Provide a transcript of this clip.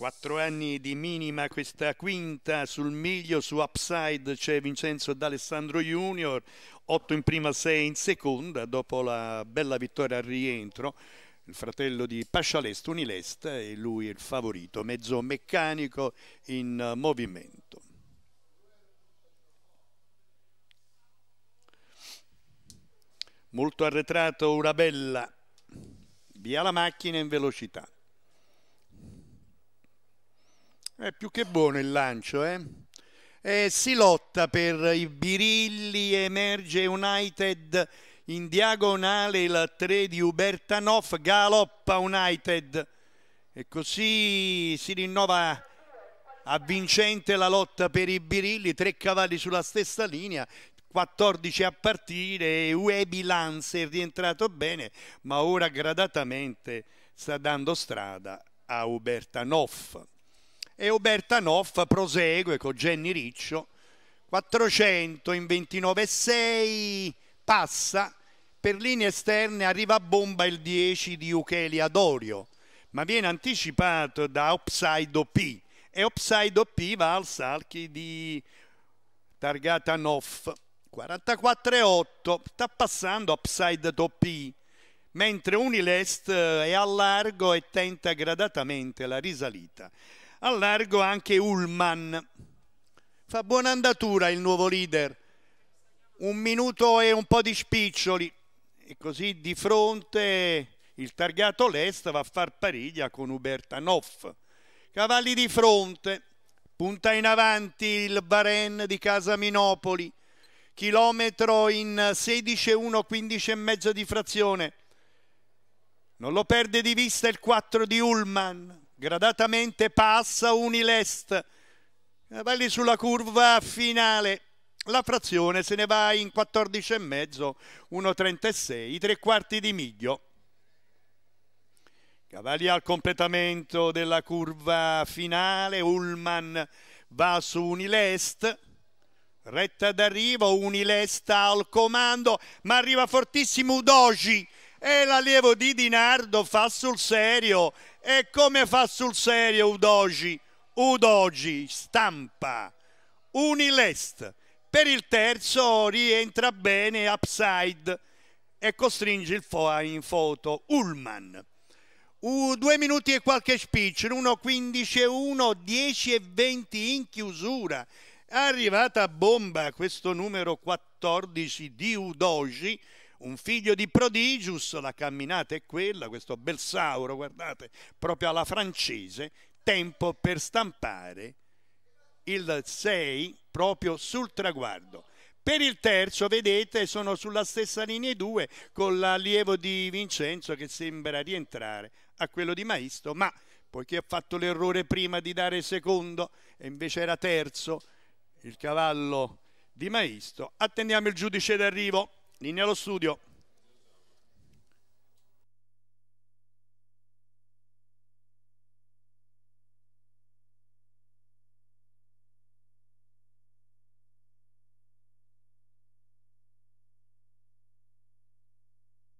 Quattro anni di minima questa quinta sul miglio, su upside c'è Vincenzo D'Alessandro Junior, 8 in prima, 6 in seconda dopo la bella vittoria al rientro. Il fratello di Pascialest Unilest e lui il favorito, mezzo meccanico in eh, movimento. Molto arretrato Urabella, via la macchina in velocità. È eh, più che buono il lancio, eh? eh? si lotta per i birilli, emerge United in diagonale il 3 di Ubertanov, galoppa United e così si rinnova avvincente la lotta per i birilli, tre cavalli sulla stessa linea, 14 a partire, Webi Lance è rientrato bene, ma ora gradatamente sta dando strada a Ubertanoff e Oberta Noff prosegue con Jenny Riccio 400 in 29,6 passa per linee esterne arriva a bomba il 10 di Uchelia Dorio ma viene anticipato da Upside OP e Upside OP va al Salchi di targata Noff 44,8 sta passando Upside OP mentre Unilest eh, è a largo e tenta gradatamente la risalita al largo anche Ullman. Fa buona andatura il nuovo leader. Un minuto e un po' di spiccioli. E così di fronte il targato Lest va a far pariglia con Ubertanov. Cavalli di fronte. Punta in avanti il Baren di Casa Minopoli. Chilometro in 16,1, 15 e di frazione. Non lo perde di vista il 4 di Ullman gradatamente passa Unilest, eh, va lì sulla curva finale. La frazione se ne va in 14,5, 1,36, tre quarti di miglio. Cavalli al completamento della curva finale, Ullman va su Unilest, retta d'arrivo, Unilest al comando, ma arriva fortissimo Udoji e l'allievo di Dinardo fa sul serio. E come fa sul serio Udoji Udoji stampa Unilest. Per il terzo rientra bene upside e costringe il FOA in foto Ullman. Uh, due minuti e qualche speech, 1.15 e 1, 10 e 20 in chiusura. Arrivata a bomba questo numero 14 di Udoji un figlio di Prodigius, la camminata è quella, questo Belsauro, guardate, proprio alla francese, tempo per stampare il 6 proprio sul traguardo. Per il terzo, vedete, sono sulla stessa linea 2 con l'allievo di Vincenzo che sembra rientrare a quello di Maisto, ma poiché ha fatto l'errore prima di dare secondo e invece era terzo il cavallo di Maisto, attendiamo il giudice d'arrivo. Linea allo studio.